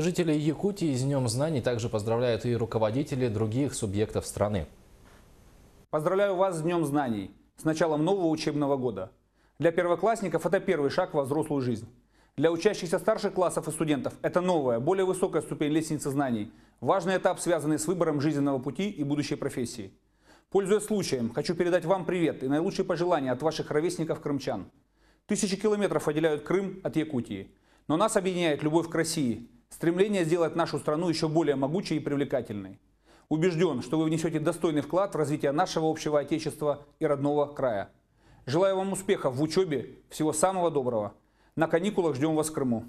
Жители Якутии с Днем знаний также поздравляют и руководители других субъектов страны. Поздравляю вас с Днем знаний, с началом нового учебного года. Для первоклассников это первый шаг во взрослую жизнь. Для учащихся старших классов и студентов это новая, более высокая ступень лестницы знаний, важный этап, связанный с выбором жизненного пути и будущей профессии. Пользуясь случаем, хочу передать вам привет и наилучшие пожелания от ваших ровесников-крымчан. Тысячи километров отделяют Крым от Якутии. Но нас объединяет любовь к России – стремление сделать нашу страну еще более могучей и привлекательной. Убежден, что вы внесете достойный вклад в развитие нашего общего отечества и родного края. Желаю вам успехов в учебе, всего самого доброго. На каникулах ждем вас в Крыму.